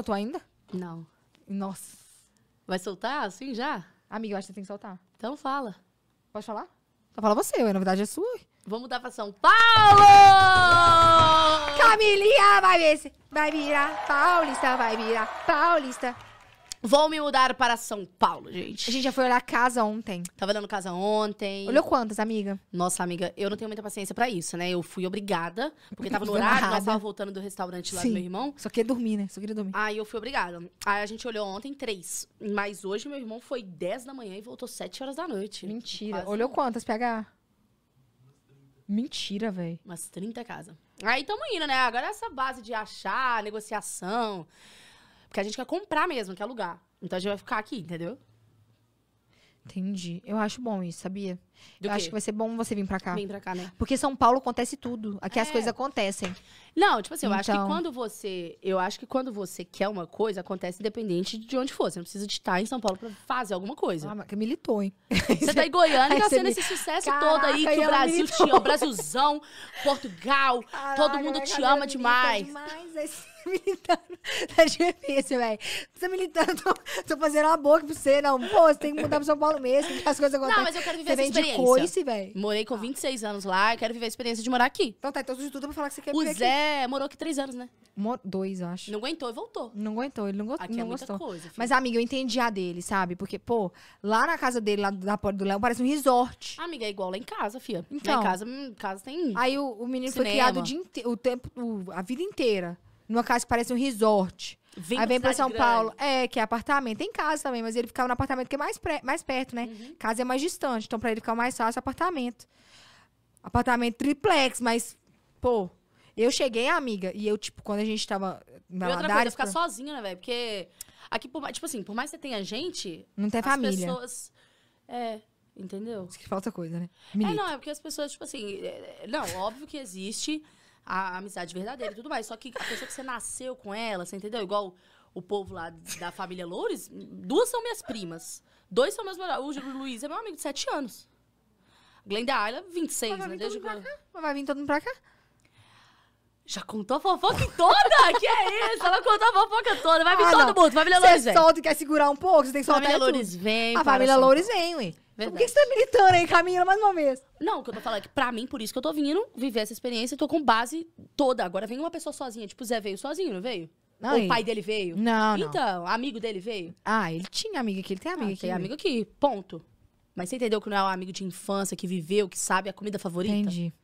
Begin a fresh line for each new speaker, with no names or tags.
soltou ainda? Não. Nossa. Vai
soltar assim já? Amiga, eu acho que você tem que soltar. Então fala. Pode falar?
Então fala você, a novidade é sua.
Vamos mudar pra São Paulo!
Camilinha vai, ver, vai virar paulista, vai
virar paulista. Vou me mudar para São Paulo, gente. A gente já foi olhar casa ontem. Tava olhando casa ontem. Olhou quantas, amiga? Nossa, amiga, eu não tenho muita paciência para isso, né? Eu fui obrigada, porque tava no horário, nós tava voltando do restaurante lá Sim. do meu irmão. Só queria dormir, né? Só queria dormir. Aí eu fui obrigada. Aí a gente olhou ontem três. Mas hoje meu irmão foi 10 da manhã e voltou 7 horas da noite. Mentira. Quase olhou quantas, PH? Mentira, velho. Umas 30 casas. Aí tamo indo, né? Agora essa base de achar, negociação. Porque a gente quer comprar mesmo, quer alugar. Então a gente vai ficar aqui, entendeu?
Entendi. Eu acho bom isso, sabia? Do eu quê? acho que vai ser bom você vir pra cá. Vim pra cá, né? Porque São Paulo acontece tudo. Aqui é. as coisas acontecem.
Não, tipo assim, eu então... acho que então. quando você. Eu acho que quando você quer uma coisa, acontece independente de onde for. Você não precisa de estar em São Paulo pra fazer alguma coisa. Ah, mas que militou, hein?
Você tá em Goiânia e tá sendo me... esse sucesso Caraca, todo aí que o Brasil militou. te ama. Brasilzão,
Portugal, Caraca, todo mundo te ama demais. demais esse militando. Tá
difícil, velho. Você militando, tô, tô fazendo uma boca pra você, não. Pô, você tem que mudar pro São Paulo mesmo,
que as coisas acontecem. Não, mas eu quero viver você essa experiência coice, velho. Morei com 26 ah. anos lá, e quero viver a experiência de morar aqui. Então tá, então de tudo pra falar que você quer o viver Zé aqui. morou aqui três anos, né? Mor dois, acho. Não aguentou e voltou. Não
aguentou, ele não, go aqui não é gostou. Coisa, Mas, amiga, eu entendi a dele, sabe? Porque, pô, lá na casa dele, lá da porta do Léo, parece um resort.
Amiga, é igual lá em casa, Fia Então. Lá em então. casa, hum, casa tem. Aí o, o menino cinema. foi criado o, dia
o tempo, o, a vida inteira. Numa casa que parece um resort aí vem pra São grande. Paulo. É, que é apartamento. Tem casa também, mas ele ficava no apartamento que é mais, pré, mais perto, né? Uhum. Casa é mais distante. Então, pra ele ficar mais fácil, apartamento. Apartamento triplex, mas, pô. Eu cheguei, amiga, e eu, tipo, quando a gente tava na e outra coisa, ficar sozinho
sozinha, né, velho? Porque aqui, por, tipo assim, por mais que você tenha gente... Não tem as família. pessoas... É,
entendeu? Isso que falta coisa, né? É, não,
é porque as pessoas, tipo assim... É, é, não, óbvio que existe a amizade verdadeira e tudo mais. Só que a pessoa que você nasceu com ela, você entendeu? Igual o povo lá da família Loures, duas são minhas primas. Dois são meus melhores. O Luiz é meu amigo de sete anos. Glenda Ayla, 26, mas vai né? Desde quando... Mas vai vir todo mundo pra cá? Já contou a fofoca toda? que é isso? Ela contou a fofoca toda. Vai vir ah, todo não. mundo. Família Loures vem. Você solta e quer segurar um pouco? Você tem que soltar Família Loures vem. Ah, a família Loures vem, ué. Verdade. Por que você tá militando aí, Camila, mais uma vez? Não, o que eu tô falando é que pra mim, por isso que eu tô vindo viver essa experiência, eu tô com base toda. Agora vem uma pessoa sozinha, tipo, o Zé veio sozinho, não veio? Não, o pai dele veio? Não, Então, não. amigo dele veio? Ah, ele tinha amigo aqui, ele tem ah, amigo ah, aqui. Tem amigo aqui, ponto. Mas você entendeu que não é um amigo de infância, que viveu, que sabe a comida favorita? Entendi.